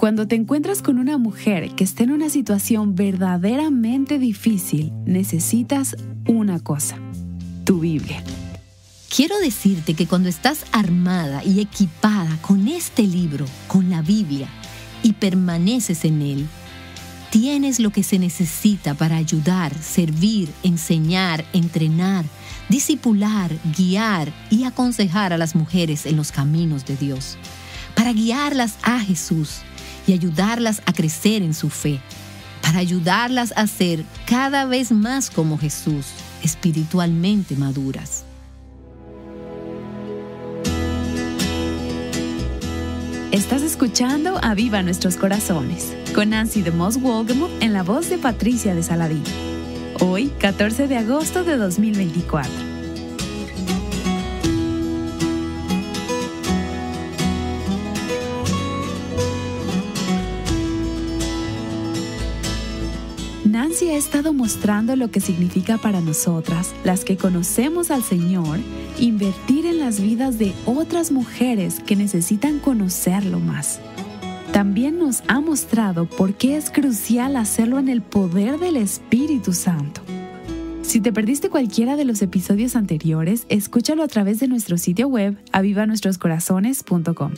Cuando te encuentras con una mujer que está en una situación verdaderamente difícil, necesitas una cosa, tu Biblia. Quiero decirte que cuando estás armada y equipada con este libro, con la Biblia, y permaneces en él, tienes lo que se necesita para ayudar, servir, enseñar, entrenar, disipular, guiar y aconsejar a las mujeres en los caminos de Dios, para guiarlas a Jesús y ayudarlas a crecer en su fe, para ayudarlas a ser cada vez más como Jesús, espiritualmente maduras. Estás escuchando Aviva Nuestros Corazones con Nancy de Moss Wolgemo en la voz de Patricia de Saladín. Hoy, 14 de agosto de 2024. ha estado mostrando lo que significa para nosotras, las que conocemos al Señor, invertir en las vidas de otras mujeres que necesitan conocerlo más. También nos ha mostrado por qué es crucial hacerlo en el poder del Espíritu Santo. Si te perdiste cualquiera de los episodios anteriores, escúchalo a través de nuestro sitio web avivanuestroscorazones.com.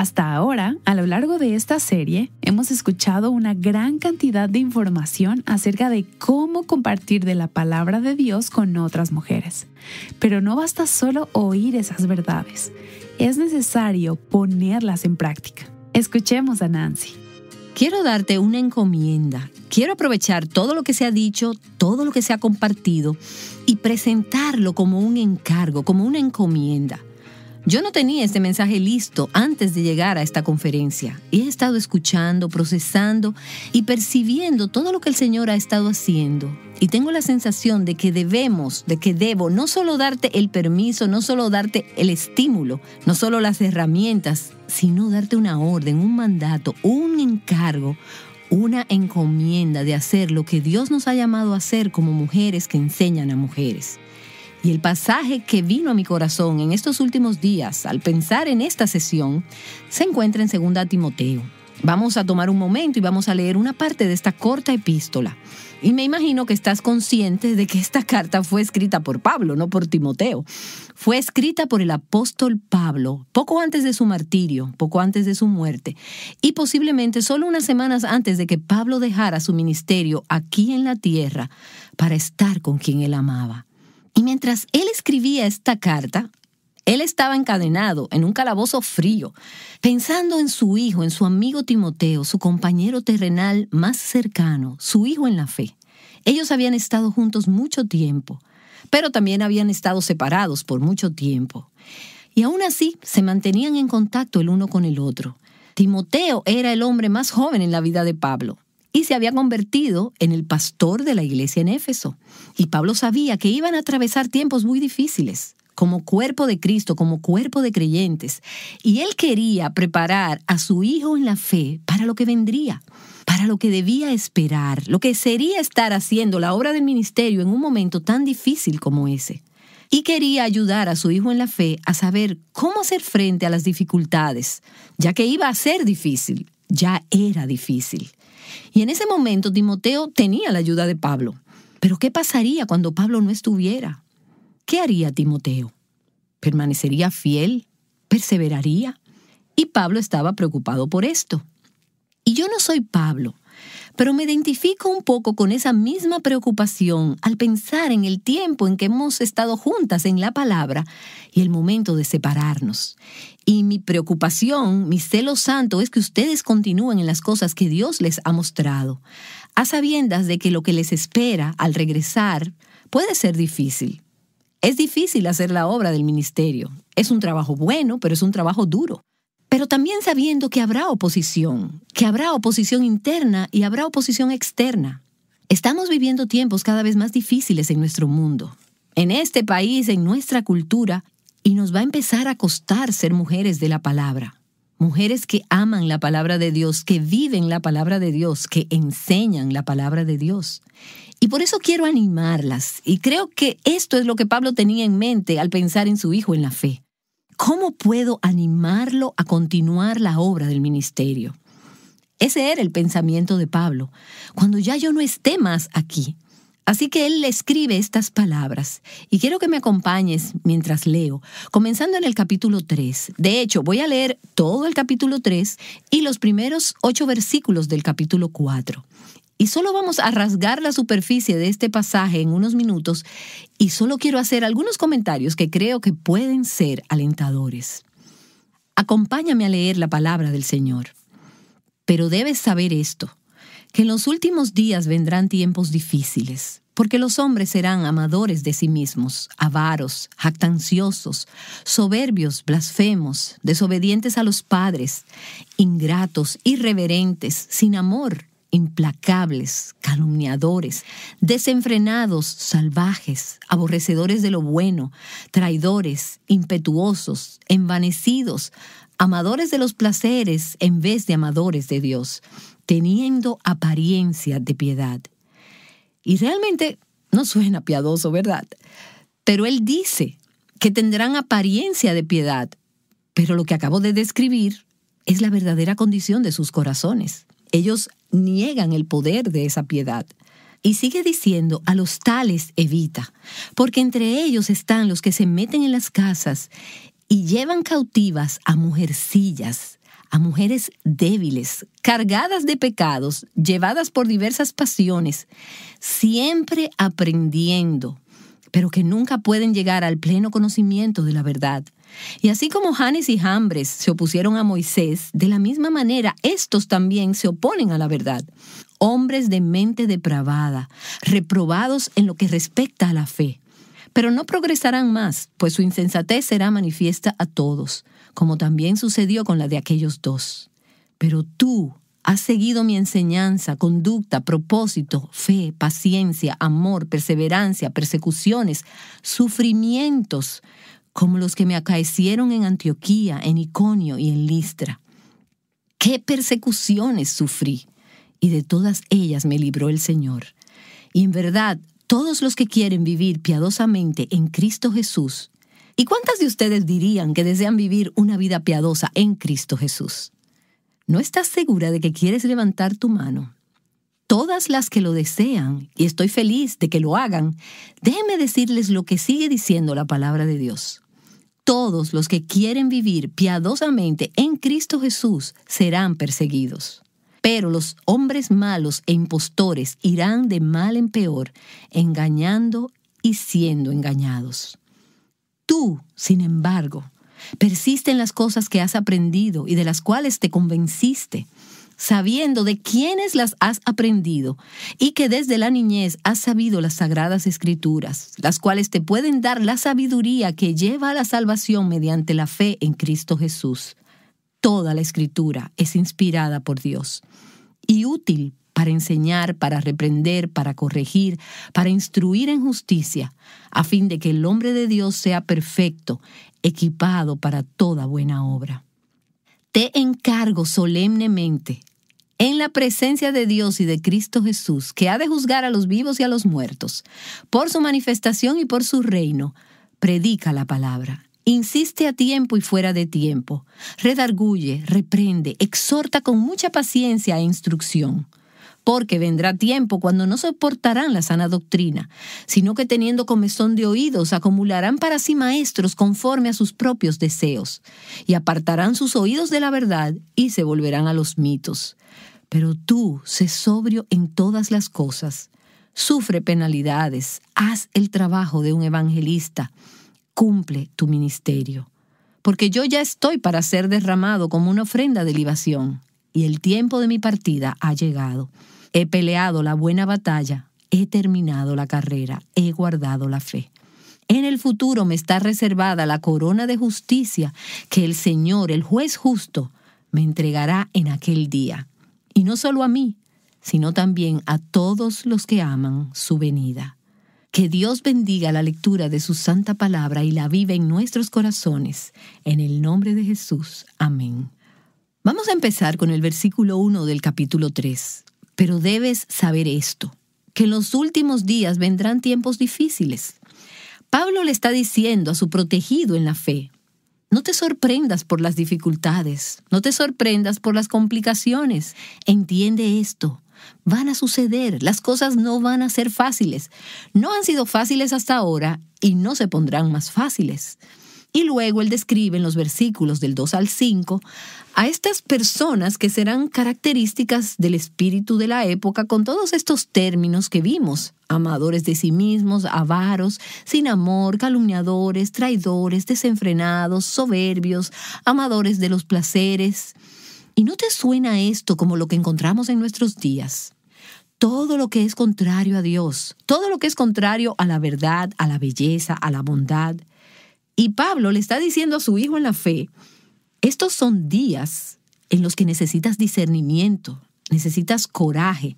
Hasta ahora, a lo largo de esta serie, hemos escuchado una gran cantidad de información acerca de cómo compartir de la palabra de Dios con otras mujeres. Pero no basta solo oír esas verdades, es necesario ponerlas en práctica. Escuchemos a Nancy. Quiero darte una encomienda. Quiero aprovechar todo lo que se ha dicho, todo lo que se ha compartido y presentarlo como un encargo, como una encomienda. Yo no tenía este mensaje listo antes de llegar a esta conferencia. He estado escuchando, procesando y percibiendo todo lo que el Señor ha estado haciendo. Y tengo la sensación de que debemos, de que debo no solo darte el permiso, no solo darte el estímulo, no solo las herramientas, sino darte una orden, un mandato, un encargo, una encomienda de hacer lo que Dios nos ha llamado a hacer como mujeres que enseñan a mujeres. Y el pasaje que vino a mi corazón en estos últimos días al pensar en esta sesión se encuentra en 2 Timoteo. Vamos a tomar un momento y vamos a leer una parte de esta corta epístola. Y me imagino que estás consciente de que esta carta fue escrita por Pablo, no por Timoteo. Fue escrita por el apóstol Pablo poco antes de su martirio, poco antes de su muerte, y posiblemente solo unas semanas antes de que Pablo dejara su ministerio aquí en la tierra para estar con quien él amaba. Y mientras él escribía esta carta, él estaba encadenado en un calabozo frío, pensando en su hijo, en su amigo Timoteo, su compañero terrenal más cercano, su hijo en la fe. Ellos habían estado juntos mucho tiempo, pero también habían estado separados por mucho tiempo. Y aún así se mantenían en contacto el uno con el otro. Timoteo era el hombre más joven en la vida de Pablo, y se había convertido en el pastor de la iglesia en Éfeso. Y Pablo sabía que iban a atravesar tiempos muy difíciles como cuerpo de Cristo, como cuerpo de creyentes. Y él quería preparar a su hijo en la fe para lo que vendría, para lo que debía esperar, lo que sería estar haciendo la obra del ministerio en un momento tan difícil como ese. Y quería ayudar a su hijo en la fe a saber cómo hacer frente a las dificultades, ya que iba a ser difícil, ya era difícil. Y en ese momento Timoteo tenía la ayuda de Pablo. Pero ¿qué pasaría cuando Pablo no estuviera? ¿Qué haría Timoteo? ¿Permanecería fiel? ¿Perseveraría? Y Pablo estaba preocupado por esto. Y yo no soy Pablo, pero me identifico un poco con esa misma preocupación al pensar en el tiempo en que hemos estado juntas en la palabra y el momento de separarnos. Y mi preocupación, mi celo santo es que ustedes continúen en las cosas que Dios les ha mostrado, a sabiendas de que lo que les espera al regresar puede ser difícil. Es difícil hacer la obra del ministerio. Es un trabajo bueno, pero es un trabajo duro pero también sabiendo que habrá oposición, que habrá oposición interna y habrá oposición externa. Estamos viviendo tiempos cada vez más difíciles en nuestro mundo, en este país, en nuestra cultura, y nos va a empezar a costar ser mujeres de la palabra. Mujeres que aman la palabra de Dios, que viven la palabra de Dios, que enseñan la palabra de Dios. Y por eso quiero animarlas, y creo que esto es lo que Pablo tenía en mente al pensar en su hijo en la fe. ¿cómo puedo animarlo a continuar la obra del ministerio? Ese era el pensamiento de Pablo, cuando ya yo no esté más aquí. Así que él le escribe estas palabras y quiero que me acompañes mientras leo, comenzando en el capítulo 3. De hecho, voy a leer todo el capítulo 3 y los primeros ocho versículos del capítulo 4. Y solo vamos a rasgar la superficie de este pasaje en unos minutos y solo quiero hacer algunos comentarios que creo que pueden ser alentadores. Acompáñame a leer la palabra del Señor. Pero debes saber esto, que en los últimos días vendrán tiempos difíciles, porque los hombres serán amadores de sí mismos, avaros, jactanciosos, soberbios, blasfemos, desobedientes a los padres, ingratos, irreverentes, sin amor implacables, calumniadores, desenfrenados, salvajes, aborrecedores de lo bueno, traidores, impetuosos, envanecidos, amadores de los placeres en vez de amadores de Dios, teniendo apariencia de piedad. Y realmente no suena piadoso, ¿verdad? Pero él dice que tendrán apariencia de piedad, pero lo que acabo de describir es la verdadera condición de sus corazones. Ellos niegan el poder de esa piedad. Y sigue diciendo, a los tales evita, porque entre ellos están los que se meten en las casas y llevan cautivas a mujercillas, a mujeres débiles, cargadas de pecados, llevadas por diversas pasiones, siempre aprendiendo, pero que nunca pueden llegar al pleno conocimiento de la verdad. Y así como Janes y Jambres se opusieron a Moisés, de la misma manera estos también se oponen a la verdad. Hombres de mente depravada, reprobados en lo que respecta a la fe. Pero no progresarán más, pues su insensatez será manifiesta a todos, como también sucedió con la de aquellos dos. Pero tú has seguido mi enseñanza, conducta, propósito, fe, paciencia, amor, perseverancia, persecuciones, sufrimientos como los que me acaecieron en Antioquía, en Iconio y en Listra. Qué persecuciones sufrí, y de todas ellas me libró el Señor. Y en verdad, todos los que quieren vivir piadosamente en Cristo Jesús, ¿y cuántas de ustedes dirían que desean vivir una vida piadosa en Cristo Jesús? ¿No estás segura de que quieres levantar tu mano? Todas las que lo desean, y estoy feliz de que lo hagan, déjenme decirles lo que sigue diciendo la palabra de Dios todos los que quieren vivir piadosamente en Cristo Jesús serán perseguidos. Pero los hombres malos e impostores irán de mal en peor, engañando y siendo engañados. Tú, sin embargo, persiste en las cosas que has aprendido y de las cuales te convenciste sabiendo de quiénes las has aprendido y que desde la niñez has sabido las sagradas escrituras, las cuales te pueden dar la sabiduría que lleva a la salvación mediante la fe en Cristo Jesús. Toda la escritura es inspirada por Dios y útil para enseñar, para reprender, para corregir, para instruir en justicia, a fin de que el hombre de Dios sea perfecto, equipado para toda buena obra. Te encargo solemnemente, en la presencia de Dios y de Cristo Jesús, que ha de juzgar a los vivos y a los muertos, por su manifestación y por su reino, predica la palabra. Insiste a tiempo y fuera de tiempo. Redarguye, reprende, exhorta con mucha paciencia e instrucción porque vendrá tiempo cuando no soportarán la sana doctrina, sino que teniendo comezón de oídos acumularán para sí maestros conforme a sus propios deseos, y apartarán sus oídos de la verdad y se volverán a los mitos. Pero tú, sé sobrio en todas las cosas, sufre penalidades, haz el trabajo de un evangelista, cumple tu ministerio. Porque yo ya estoy para ser derramado como una ofrenda de libación, y el tiempo de mi partida ha llegado. He peleado la buena batalla, he terminado la carrera, he guardado la fe. En el futuro me está reservada la corona de justicia que el Señor, el juez justo, me entregará en aquel día y no solo a mí, sino también a todos los que aman su venida. Que Dios bendiga la lectura de su santa palabra y la vive en nuestros corazones. En el nombre de Jesús. Amén. Vamos a empezar con el versículo 1 del capítulo 3. Pero debes saber esto, que en los últimos días vendrán tiempos difíciles. Pablo le está diciendo a su protegido en la fe, no te sorprendas por las dificultades, no te sorprendas por las complicaciones. Entiende esto. Van a suceder, las cosas no van a ser fáciles. No han sido fáciles hasta ahora y no se pondrán más fáciles. Y luego él describe en los versículos del 2 al 5 a estas personas que serán características del espíritu de la época con todos estos términos que vimos, amadores de sí mismos, avaros, sin amor, calumniadores, traidores, desenfrenados, soberbios, amadores de los placeres. ¿Y no te suena esto como lo que encontramos en nuestros días? todo lo que es contrario a Dios, todo lo que es contrario a la verdad, a la belleza, a la bondad, y Pablo le está diciendo a su hijo en la fe, estos son días en los que necesitas discernimiento, necesitas coraje,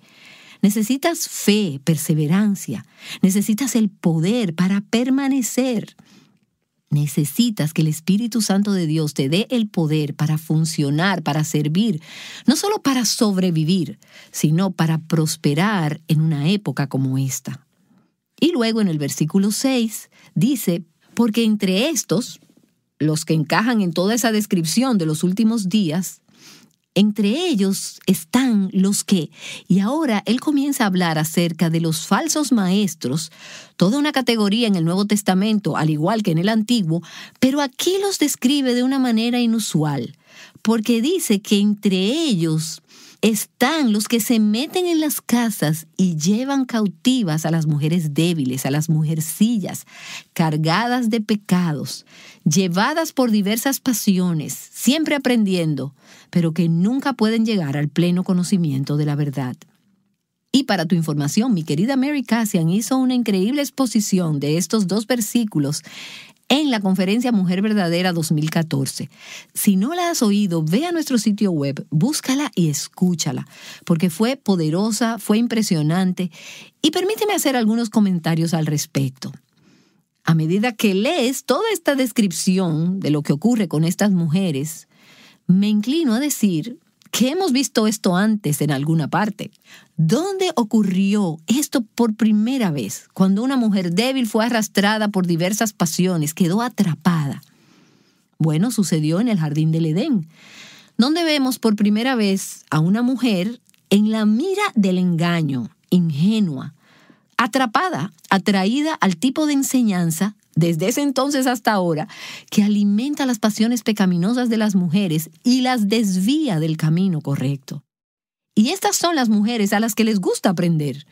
necesitas fe, perseverancia, necesitas el poder para permanecer. Necesitas que el Espíritu Santo de Dios te dé el poder para funcionar, para servir, no solo para sobrevivir, sino para prosperar en una época como esta. Y luego en el versículo 6 dice, porque entre estos, los que encajan en toda esa descripción de los últimos días, entre ellos están los que, y ahora él comienza a hablar acerca de los falsos maestros, toda una categoría en el Nuevo Testamento, al igual que en el Antiguo, pero aquí los describe de una manera inusual, porque dice que entre ellos están los que se meten en las casas y llevan cautivas a las mujeres débiles, a las mujercillas, cargadas de pecados, llevadas por diversas pasiones, siempre aprendiendo, pero que nunca pueden llegar al pleno conocimiento de la verdad. Y para tu información, mi querida Mary Cassian hizo una increíble exposición de estos dos versículos en la conferencia Mujer Verdadera 2014. Si no la has oído, ve a nuestro sitio web, búscala y escúchala, porque fue poderosa, fue impresionante y permíteme hacer algunos comentarios al respecto. A medida que lees toda esta descripción de lo que ocurre con estas mujeres, me inclino a decir que hemos visto esto antes en alguna parte. ¿Dónde ocurrió esto por primera vez? Cuando una mujer débil fue arrastrada por diversas pasiones, quedó atrapada. Bueno, sucedió en el jardín del Edén, donde vemos por primera vez a una mujer en la mira del engaño, ingenua, atrapada, atraída al tipo de enseñanza desde ese entonces hasta ahora, que alimenta las pasiones pecaminosas de las mujeres y las desvía del camino correcto. Y estas son las mujeres a las que les gusta aprender.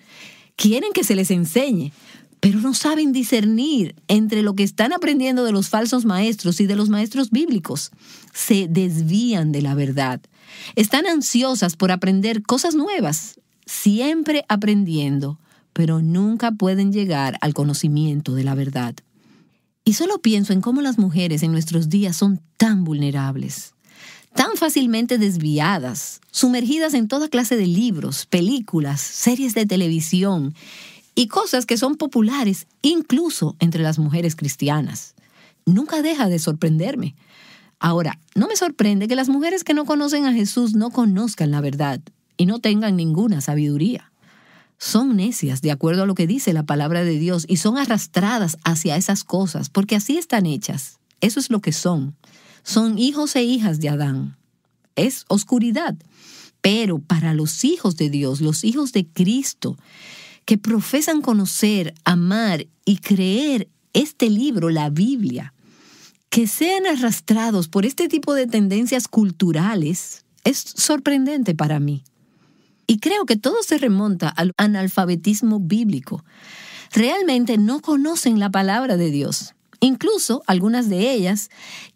Quieren que se les enseñe, pero no saben discernir entre lo que están aprendiendo de los falsos maestros y de los maestros bíblicos. Se desvían de la verdad. Están ansiosas por aprender cosas nuevas, siempre aprendiendo, pero nunca pueden llegar al conocimiento de la verdad. Y solo pienso en cómo las mujeres en nuestros días son tan vulnerables, tan fácilmente desviadas, sumergidas en toda clase de libros, películas, series de televisión y cosas que son populares incluso entre las mujeres cristianas. Nunca deja de sorprenderme. Ahora, no me sorprende que las mujeres que no conocen a Jesús no conozcan la verdad y no tengan ninguna sabiduría son necias, de acuerdo a lo que dice la palabra de Dios, y son arrastradas hacia esas cosas, porque así están hechas. Eso es lo que son. Son hijos e hijas de Adán. Es oscuridad. Pero para los hijos de Dios, los hijos de Cristo, que profesan conocer, amar y creer este libro, la Biblia, que sean arrastrados por este tipo de tendencias culturales, es sorprendente para mí. Y creo que todo se remonta al analfabetismo bíblico. Realmente no conocen la palabra de Dios. Incluso algunas de ellas,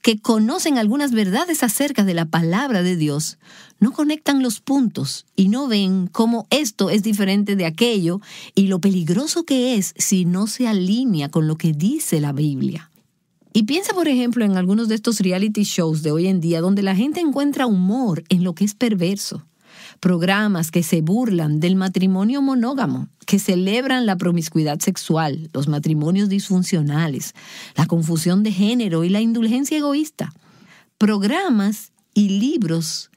que conocen algunas verdades acerca de la palabra de Dios, no conectan los puntos y no ven cómo esto es diferente de aquello y lo peligroso que es si no se alinea con lo que dice la Biblia. Y piensa, por ejemplo, en algunos de estos reality shows de hoy en día donde la gente encuentra humor en lo que es perverso programas que se burlan del matrimonio monógamo, que celebran la promiscuidad sexual, los matrimonios disfuncionales, la confusión de género y la indulgencia egoísta. Programas y libros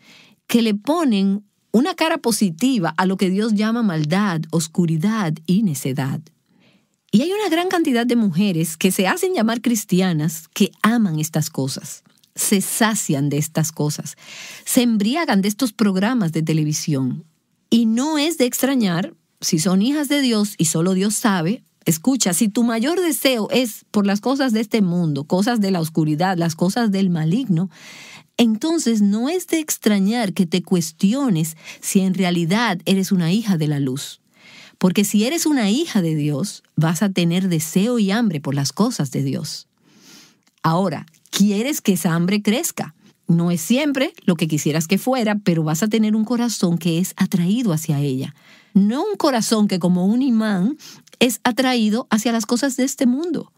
que le ponen una cara positiva a lo que Dios llama maldad, oscuridad y necedad. Y hay una gran cantidad de mujeres que se hacen llamar cristianas que aman estas cosas se sacian de estas cosas, se embriagan de estos programas de televisión. Y no es de extrañar si son hijas de Dios y solo Dios sabe. Escucha, si tu mayor deseo es por las cosas de este mundo, cosas de la oscuridad, las cosas del maligno, entonces no es de extrañar que te cuestiones si en realidad eres una hija de la luz. Porque si eres una hija de Dios, vas a tener deseo y hambre por las cosas de Dios. Ahora, quieres que esa hambre crezca. No es siempre lo que quisieras que fuera, pero vas a tener un corazón que es atraído hacia ella. No un corazón que como un imán es atraído hacia las cosas de este mundo.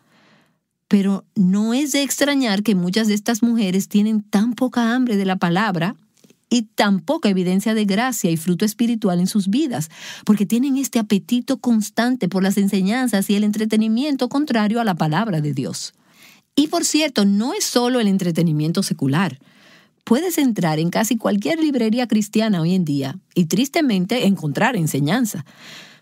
Pero no es de extrañar que muchas de estas mujeres tienen tan poca hambre de la palabra y tan poca evidencia de gracia y fruto espiritual en sus vidas, porque tienen este apetito constante por las enseñanzas y el entretenimiento contrario a la palabra de Dios. Y por cierto, no es solo el entretenimiento secular. Puedes entrar en casi cualquier librería cristiana hoy en día y tristemente encontrar enseñanza.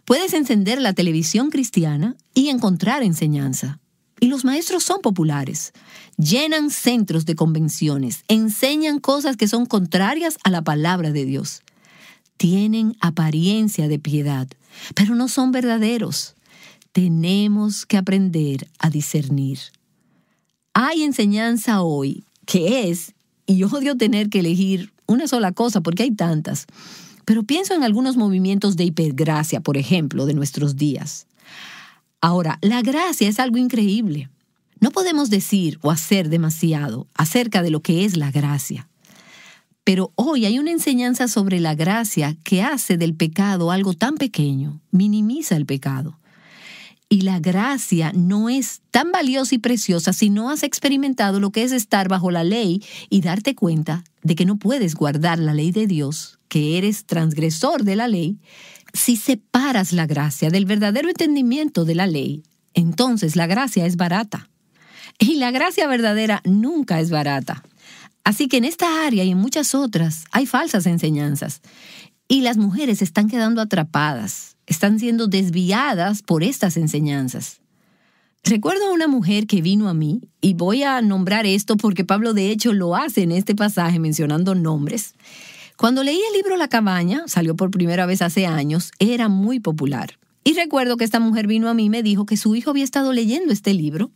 Puedes encender la televisión cristiana y encontrar enseñanza. Y los maestros son populares. Llenan centros de convenciones, enseñan cosas que son contrarias a la palabra de Dios. Tienen apariencia de piedad, pero no son verdaderos. Tenemos que aprender a discernir. Hay enseñanza hoy que es, y odio tener que elegir una sola cosa porque hay tantas, pero pienso en algunos movimientos de hipergracia, por ejemplo, de nuestros días. Ahora, la gracia es algo increíble. No podemos decir o hacer demasiado acerca de lo que es la gracia. Pero hoy hay una enseñanza sobre la gracia que hace del pecado algo tan pequeño, minimiza el pecado. Y la gracia no es tan valiosa y preciosa si no has experimentado lo que es estar bajo la ley y darte cuenta de que no puedes guardar la ley de Dios, que eres transgresor de la ley, si separas la gracia del verdadero entendimiento de la ley, entonces la gracia es barata. Y la gracia verdadera nunca es barata. Así que en esta área y en muchas otras hay falsas enseñanzas. Y las mujeres están quedando atrapadas están siendo desviadas por estas enseñanzas. Recuerdo a una mujer que vino a mí, y voy a nombrar esto porque Pablo de hecho lo hace en este pasaje mencionando nombres. Cuando leí el libro La cabaña, salió por primera vez hace años, era muy popular. Y recuerdo que esta mujer vino a mí y me dijo que su hijo había estado leyendo este libro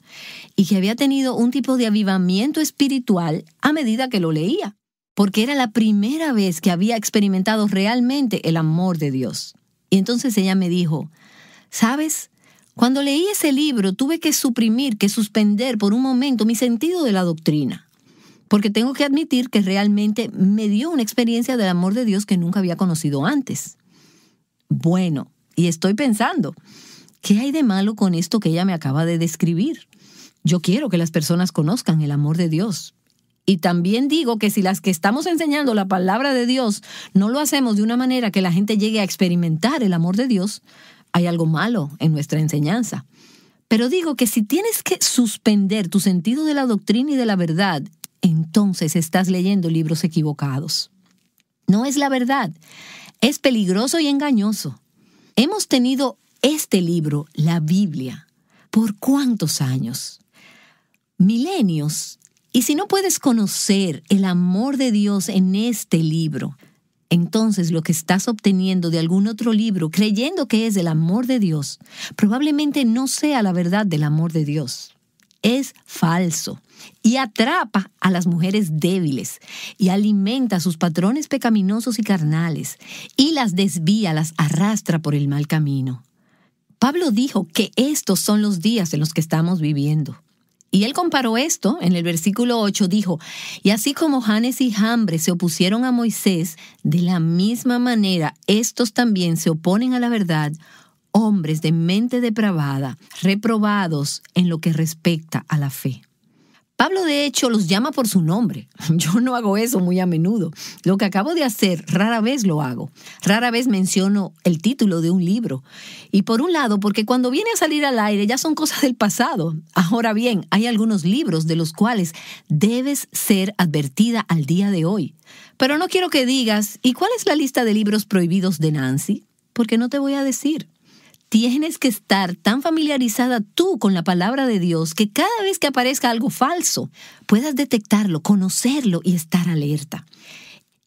y que había tenido un tipo de avivamiento espiritual a medida que lo leía, porque era la primera vez que había experimentado realmente el amor de Dios. Y entonces ella me dijo, ¿sabes? Cuando leí ese libro tuve que suprimir, que suspender por un momento mi sentido de la doctrina, porque tengo que admitir que realmente me dio una experiencia del amor de Dios que nunca había conocido antes. Bueno, y estoy pensando, ¿qué hay de malo con esto que ella me acaba de describir? Yo quiero que las personas conozcan el amor de Dios, y también digo que si las que estamos enseñando la palabra de Dios no lo hacemos de una manera que la gente llegue a experimentar el amor de Dios, hay algo malo en nuestra enseñanza. Pero digo que si tienes que suspender tu sentido de la doctrina y de la verdad, entonces estás leyendo libros equivocados. No es la verdad. Es peligroso y engañoso. Hemos tenido este libro, la Biblia, por cuántos años? Milenios y si no puedes conocer el amor de Dios en este libro, entonces lo que estás obteniendo de algún otro libro, creyendo que es el amor de Dios, probablemente no sea la verdad del amor de Dios. Es falso y atrapa a las mujeres débiles y alimenta sus patrones pecaminosos y carnales y las desvía, las arrastra por el mal camino. Pablo dijo que estos son los días en los que estamos viviendo. Y él comparó esto en el versículo 8, dijo, y así como Janes y Hambre se opusieron a Moisés, de la misma manera estos también se oponen a la verdad, hombres de mente depravada, reprobados en lo que respecta a la fe. Pablo de hecho los llama por su nombre. Yo no hago eso muy a menudo. Lo que acabo de hacer rara vez lo hago. Rara vez menciono el título de un libro. Y por un lado, porque cuando viene a salir al aire ya son cosas del pasado. Ahora bien, hay algunos libros de los cuales debes ser advertida al día de hoy. Pero no quiero que digas, ¿y cuál es la lista de libros prohibidos de Nancy? Porque no te voy a decir. Tienes que estar tan familiarizada tú con la palabra de Dios que cada vez que aparezca algo falso puedas detectarlo, conocerlo y estar alerta.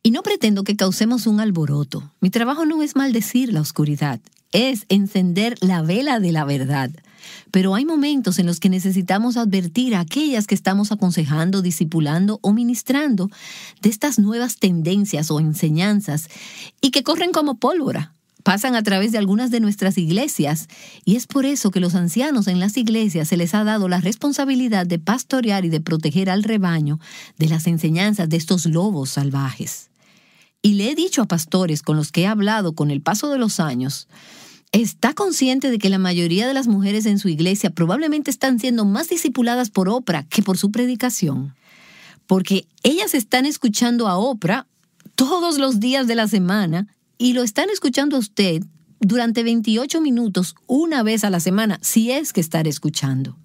Y no pretendo que causemos un alboroto. Mi trabajo no es maldecir la oscuridad, es encender la vela de la verdad. Pero hay momentos en los que necesitamos advertir a aquellas que estamos aconsejando, discipulando o ministrando de estas nuevas tendencias o enseñanzas y que corren como pólvora pasan a través de algunas de nuestras iglesias y es por eso que los ancianos en las iglesias se les ha dado la responsabilidad de pastorear y de proteger al rebaño de las enseñanzas de estos lobos salvajes. Y le he dicho a pastores con los que he hablado con el paso de los años, ¿Está consciente de que la mayoría de las mujeres en su iglesia probablemente están siendo más discipuladas por Oprah que por su predicación? Porque ellas están escuchando a Oprah todos los días de la semana y lo están escuchando a usted durante 28 minutos una vez a la semana, si es que estar escuchando.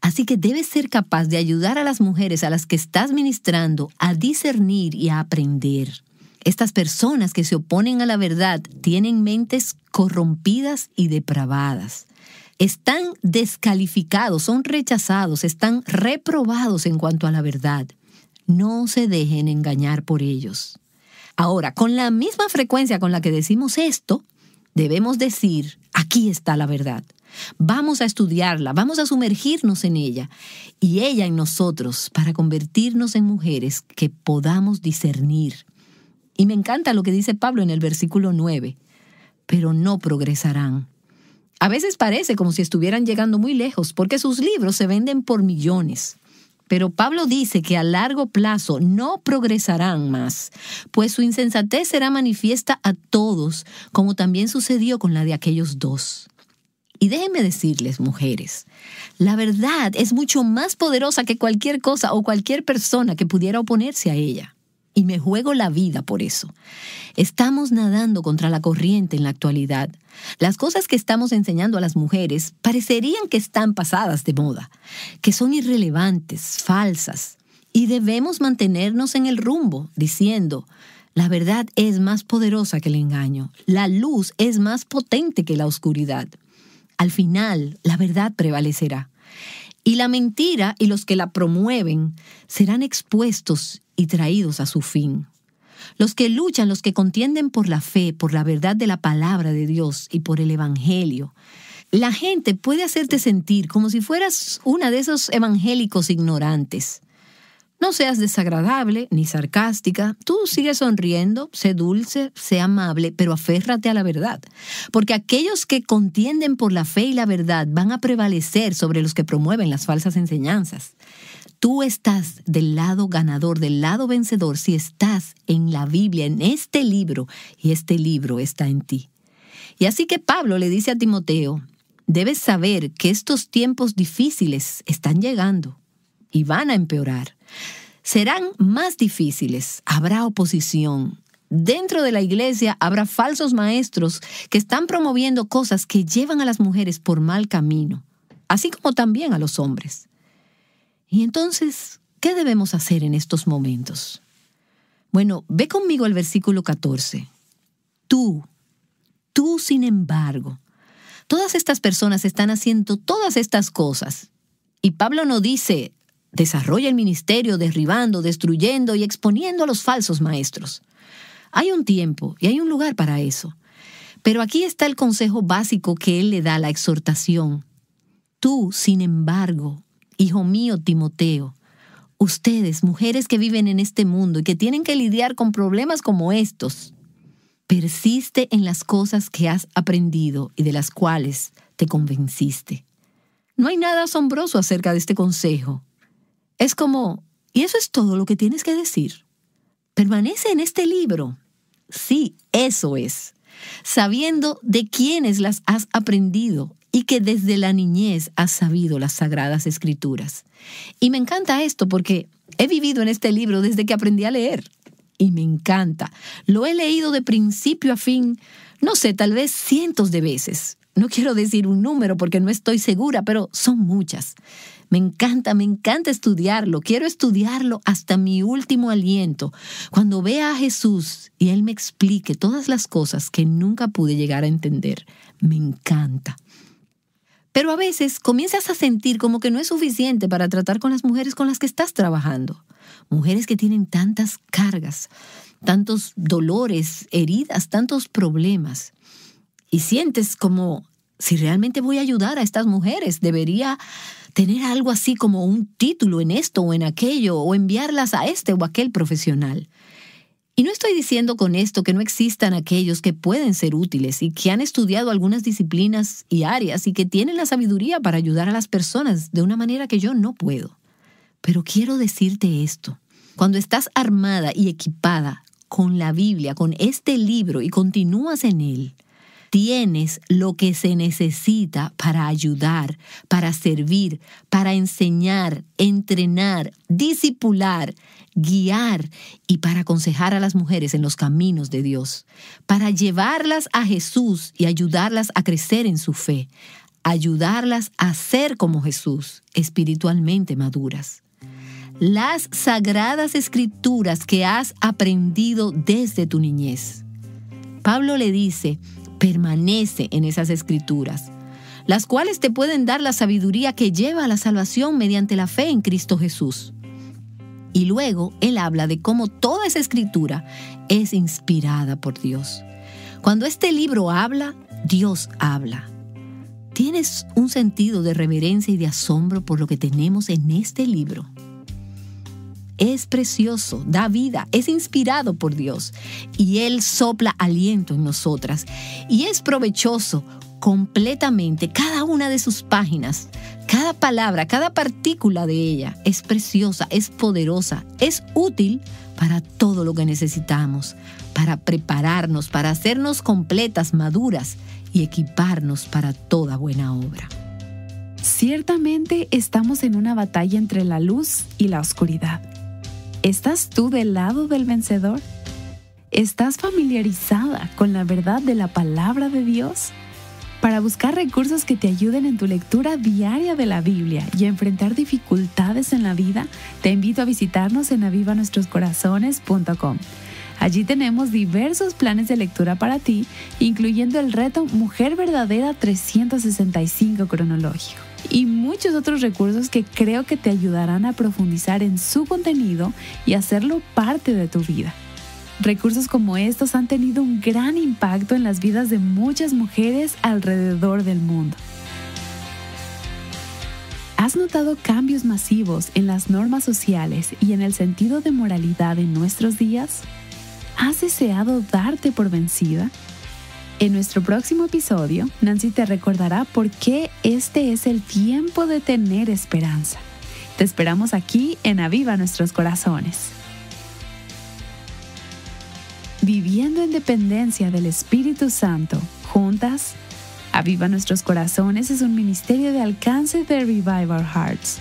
Así que debes ser capaz de ayudar a las mujeres a las que estás ministrando a discernir y a aprender. Estas personas que se oponen a la verdad tienen mentes corrompidas y depravadas. Están descalificados, son rechazados, están reprobados en cuanto a la verdad. No se dejen engañar por ellos. Ahora, con la misma frecuencia con la que decimos esto, debemos decir, aquí está la verdad. Vamos a estudiarla, vamos a sumergirnos en ella y ella en nosotros para convertirnos en mujeres que podamos discernir. Y me encanta lo que dice Pablo en el versículo 9, pero no progresarán. A veces parece como si estuvieran llegando muy lejos porque sus libros se venden por millones. Pero Pablo dice que a largo plazo no progresarán más, pues su insensatez será manifiesta a todos, como también sucedió con la de aquellos dos. Y déjenme decirles, mujeres, la verdad es mucho más poderosa que cualquier cosa o cualquier persona que pudiera oponerse a ella y me juego la vida por eso. Estamos nadando contra la corriente en la actualidad. Las cosas que estamos enseñando a las mujeres parecerían que están pasadas de moda, que son irrelevantes, falsas, y debemos mantenernos en el rumbo, diciendo, la verdad es más poderosa que el engaño, la luz es más potente que la oscuridad. Al final, la verdad prevalecerá. Y la mentira y los que la promueven serán expuestos y traídos a su fin. Los que luchan, los que contienden por la fe, por la verdad de la palabra de Dios y por el Evangelio. La gente puede hacerte sentir como si fueras una de esos evangélicos ignorantes. No seas desagradable ni sarcástica, tú sigues sonriendo, sé dulce, sé amable, pero aférrate a la verdad, porque aquellos que contienden por la fe y la verdad van a prevalecer sobre los que promueven las falsas enseñanzas tú estás del lado ganador, del lado vencedor, si estás en la Biblia, en este libro, y este libro está en ti. Y así que Pablo le dice a Timoteo, debes saber que estos tiempos difíciles están llegando y van a empeorar. Serán más difíciles, habrá oposición. Dentro de la iglesia habrá falsos maestros que están promoviendo cosas que llevan a las mujeres por mal camino, así como también a los hombres. Y entonces, ¿qué debemos hacer en estos momentos? Bueno, ve conmigo al versículo 14. Tú, tú sin embargo, todas estas personas están haciendo todas estas cosas. Y Pablo no dice, desarrolla el ministerio derribando, destruyendo y exponiendo a los falsos maestros. Hay un tiempo y hay un lugar para eso. Pero aquí está el consejo básico que él le da, a la exhortación. Tú, sin embargo, Hijo mío, Timoteo, ustedes, mujeres que viven en este mundo y que tienen que lidiar con problemas como estos, persiste en las cosas que has aprendido y de las cuales te convenciste. No hay nada asombroso acerca de este consejo. Es como, y eso es todo lo que tienes que decir. Permanece en este libro. Sí, eso es. Sabiendo de quiénes las has aprendido y que desde la niñez ha sabido las sagradas escrituras. Y me encanta esto porque he vivido en este libro desde que aprendí a leer y me encanta. Lo he leído de principio a fin, no sé, tal vez cientos de veces. No quiero decir un número porque no estoy segura, pero son muchas. Me encanta, me encanta estudiarlo. Quiero estudiarlo hasta mi último aliento. Cuando vea a Jesús y Él me explique todas las cosas que nunca pude llegar a entender, me encanta. Pero a veces comienzas a sentir como que no es suficiente para tratar con las mujeres con las que estás trabajando. Mujeres que tienen tantas cargas, tantos dolores, heridas, tantos problemas. Y sientes como, si realmente voy a ayudar a estas mujeres, debería tener algo así como un título en esto o en aquello, o enviarlas a este o aquel profesional. Y no estoy diciendo con esto que no existan aquellos que pueden ser útiles y que han estudiado algunas disciplinas y áreas y que tienen la sabiduría para ayudar a las personas de una manera que yo no puedo. Pero quiero decirte esto. Cuando estás armada y equipada con la Biblia, con este libro y continúas en él, tienes lo que se necesita para ayudar, para servir, para enseñar, entrenar, disipular, guiar y para aconsejar a las mujeres en los caminos de Dios, para llevarlas a Jesús y ayudarlas a crecer en su fe, ayudarlas a ser como Jesús, espiritualmente maduras las sagradas escrituras que has aprendido desde tu niñez. Pablo le dice permanece en esas escrituras, las cuales te pueden dar la sabiduría que lleva a la salvación mediante la fe en Cristo Jesús. Y luego él habla de cómo toda esa escritura es inspirada por Dios. Cuando este libro habla, Dios habla. ¿Tienes un sentido de reverencia y de asombro por lo que tenemos en este libro? es precioso, da vida, es inspirado por Dios y Él sopla aliento en nosotras y es provechoso completamente cada una de sus páginas, cada palabra, cada partícula de ella es preciosa, es poderosa, es útil para todo lo que necesitamos, para prepararnos, para hacernos completas, maduras y equiparnos para toda buena obra. Ciertamente estamos en una batalla entre la luz y la oscuridad ¿Estás tú del lado del vencedor? ¿Estás familiarizada con la verdad de la palabra de Dios? Para buscar recursos que te ayuden en tu lectura diaria de la Biblia y enfrentar dificultades en la vida, te invito a visitarnos en avivanuestroscorazones.com. Allí tenemos diversos planes de lectura para ti, incluyendo el reto Mujer Verdadera 365 cronológico y muchos otros recursos que creo que te ayudarán a profundizar en su contenido y hacerlo parte de tu vida. Recursos como estos han tenido un gran impacto en las vidas de muchas mujeres alrededor del mundo. ¿Has notado cambios masivos en las normas sociales y en el sentido de moralidad en nuestros días? ¿Has deseado darte por vencida? En nuestro próximo episodio, Nancy te recordará por qué este es el tiempo de tener esperanza. Te esperamos aquí en Aviva Nuestros Corazones. Viviendo en dependencia del Espíritu Santo, juntas, Aviva Nuestros Corazones es un ministerio de alcance de Revive Our Hearts